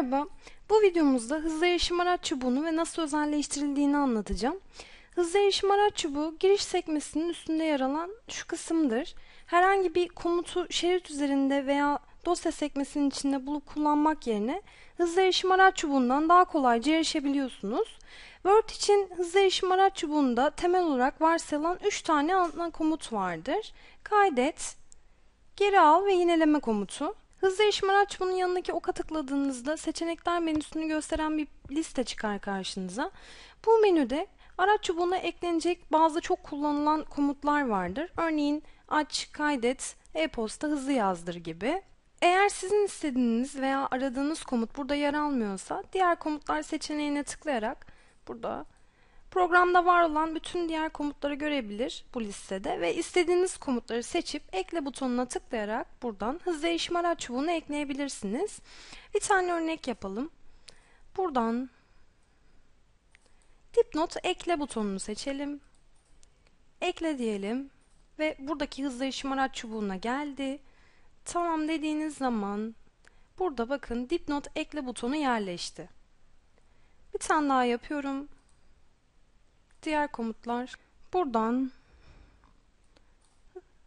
Merhaba, bu videomuzda hızlı erişim araç çubuğunu ve nasıl özelleştirildiğini anlatacağım. Hızlı erişim araç çubuğu giriş sekmesinin üstünde yer alan şu kısımdır. Herhangi bir komutu şerit üzerinde veya dosya sekmesinin içinde bulup kullanmak yerine hızlı erişim araç çubuğundan daha kolayca erişebiliyorsunuz. Word için hızlı erişim araç çubuğunda temel olarak varsayılan 3 tane ana komut vardır. Kaydet, geri al ve yineleme komutu. Hızlı erişim araç bunun yanındaki oka tıkladığınızda seçenekler menüsünü gösteren bir liste çıkar karşınıza. Bu menüde araç çubuğuna eklenecek bazı çok kullanılan komutlar vardır. Örneğin aç, kaydet, e-posta, hızlı yazdır gibi. Eğer sizin istediğiniz veya aradığınız komut burada yer almıyorsa diğer komutlar seçeneğine tıklayarak burada Programda var olan bütün diğer komutları görebilir bu listede ve istediğiniz komutları seçip ekle butonuna tıklayarak buradan hızlı erişim araç çubuğunu ekleyebilirsiniz. Bir tane örnek yapalım. Buradan dipnot ekle butonunu seçelim. Ekle diyelim ve buradaki hızlı erişim araç çubuğuna geldi. Tamam dediğiniz zaman burada bakın dipnot ekle butonu yerleşti. Bir tane daha yapıyorum diğer komutlar buradan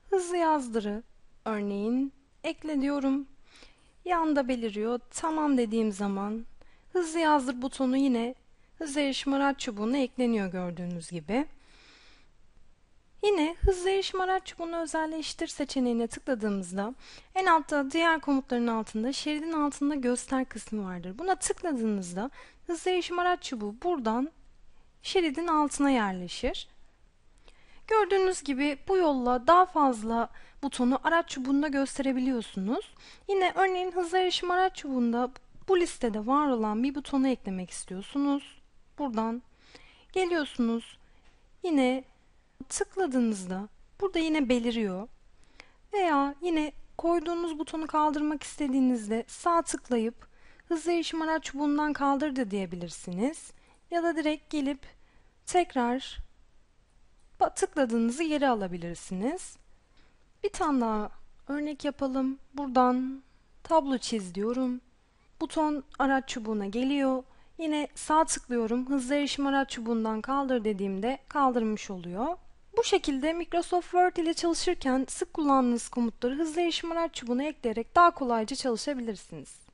hızlı yazdırı örneğin ekle diyorum. Yanda beliriyor. Tamam dediğim zaman hızlı yazdır butonu yine hızlı erişim araç çubuğuna ekleniyor gördüğünüz gibi. Yine hızlı erişim araç çubuğunu özelleştir seçeneğine tıkladığımızda en altta diğer komutların altında şeridin altında göster kısmı vardır. Buna tıkladığınızda hızlı erişim araç çubuğu buradan şeridin altına yerleşir. Gördüğünüz gibi bu yolla daha fazla butonu araç çubuğunda gösterebiliyorsunuz. Yine örneğin hızlı erişim araç çubuğunda bu listede var olan bir butonu eklemek istiyorsunuz. Buradan geliyorsunuz. Yine tıkladığınızda burada yine beliriyor. Veya yine koyduğunuz butonu kaldırmak istediğinizde sağ tıklayıp hızlı erişim araç çubuğundan kaldır da diyebilirsiniz ya da direkt gelip tekrar tıkladığınızı geri alabilirsiniz. Bir tane daha örnek yapalım. Buradan tablo çiz diyorum. Buton araç çubuğuna geliyor. Yine sağ tıklıyorum. Hızlı erişim araç çubuğundan kaldır dediğimde kaldırmış oluyor. Bu şekilde Microsoft Word ile çalışırken sık kullandığınız komutları hızlı erişim araç çubuğuna ekleyerek daha kolayca çalışabilirsiniz.